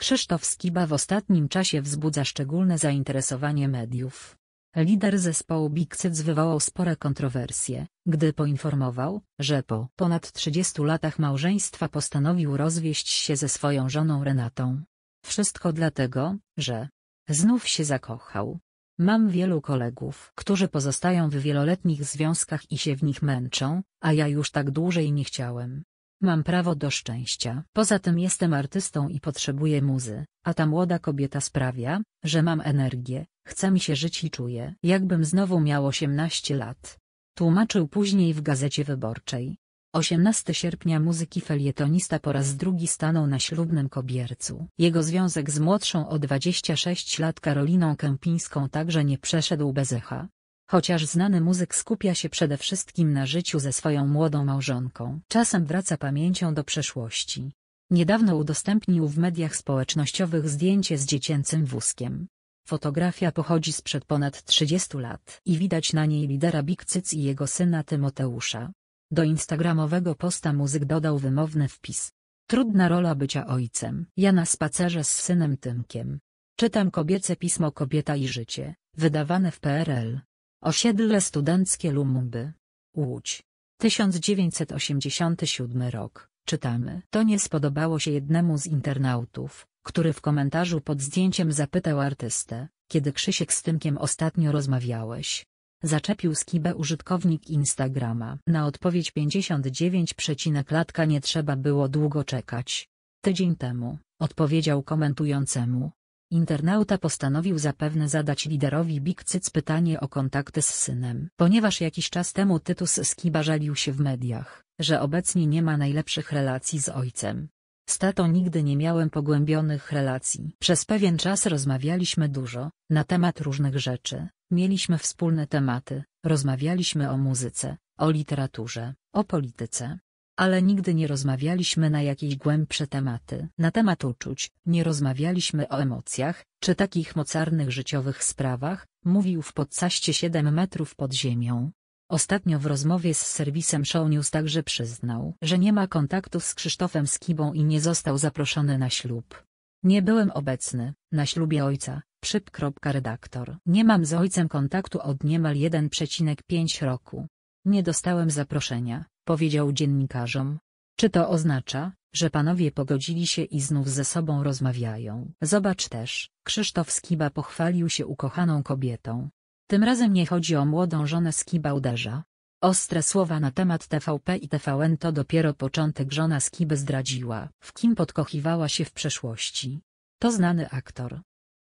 Krzysztof Skiba w ostatnim czasie wzbudza szczególne zainteresowanie mediów. Lider zespołu Big Cyc wywołał spore kontrowersje, gdy poinformował, że po ponad 30 latach małżeństwa postanowił rozwieść się ze swoją żoną Renatą. Wszystko dlatego, że znów się zakochał. Mam wielu kolegów, którzy pozostają w wieloletnich związkach i się w nich męczą, a ja już tak dłużej nie chciałem. Mam prawo do szczęścia. Poza tym jestem artystą i potrzebuję muzy, a ta młoda kobieta sprawia, że mam energię, chce mi się żyć i czuję, jakbym znowu miał 18 lat. Tłumaczył później w Gazecie Wyborczej. 18 sierpnia muzyki felietonista po raz drugi stanął na ślubnym kobiercu. Jego związek z młodszą o 26 lat Karoliną Kępińską także nie przeszedł bez echa. Chociaż znany muzyk skupia się przede wszystkim na życiu ze swoją młodą małżonką, czasem wraca pamięcią do przeszłości. Niedawno udostępnił w mediach społecznościowych zdjęcie z dziecięcym wózkiem. Fotografia pochodzi sprzed ponad 30 lat i widać na niej lidera Big Cyc i jego syna Tymoteusza. Do instagramowego posta muzyk dodał wymowny wpis. Trudna rola bycia ojcem. Ja na spacerze z synem Tymkiem. Czytam kobiece pismo Kobieta i życie, wydawane w PRL. Osiedle studenckie Lumby. Łódź. 1987 rok. Czytamy. To nie spodobało się jednemu z internautów, który w komentarzu pod zdjęciem zapytał artystę, kiedy Krzysiek z Tymkiem ostatnio rozmawiałeś. Zaczepił skibę użytkownik Instagrama. Na odpowiedź 59, latka nie trzeba było długo czekać. Tydzień temu, odpowiedział komentującemu, Internauta postanowił zapewne zadać liderowi Big Cyc pytanie o kontakty z synem. Ponieważ jakiś czas temu Tytus Skiba żalił się w mediach, że obecnie nie ma najlepszych relacji z ojcem. Z tatą nigdy nie miałem pogłębionych relacji. Przez pewien czas rozmawialiśmy dużo, na temat różnych rzeczy, mieliśmy wspólne tematy, rozmawialiśmy o muzyce, o literaturze, o polityce ale nigdy nie rozmawialiśmy na jakieś głębsze tematy. Na temat uczuć, nie rozmawialiśmy o emocjach, czy takich mocarnych życiowych sprawach, mówił w podcaście 7 metrów pod ziemią. Ostatnio w rozmowie z serwisem Show News także przyznał, że nie ma kontaktu z Krzysztofem Skibą i nie został zaproszony na ślub. Nie byłem obecny, na ślubie ojca, Redaktor. Nie mam z ojcem kontaktu od niemal 1,5 roku. Nie dostałem zaproszenia, Powiedział dziennikarzom. Czy to oznacza, że panowie pogodzili się i znów ze sobą rozmawiają? Zobacz też, Krzysztof Skiba pochwalił się ukochaną kobietą. Tym razem nie chodzi o młodą żonę Skiba uderza. Ostre słowa na temat TVP i TVN to dopiero początek żona Skiby zdradziła, w kim podkochiwała się w przeszłości. To znany aktor,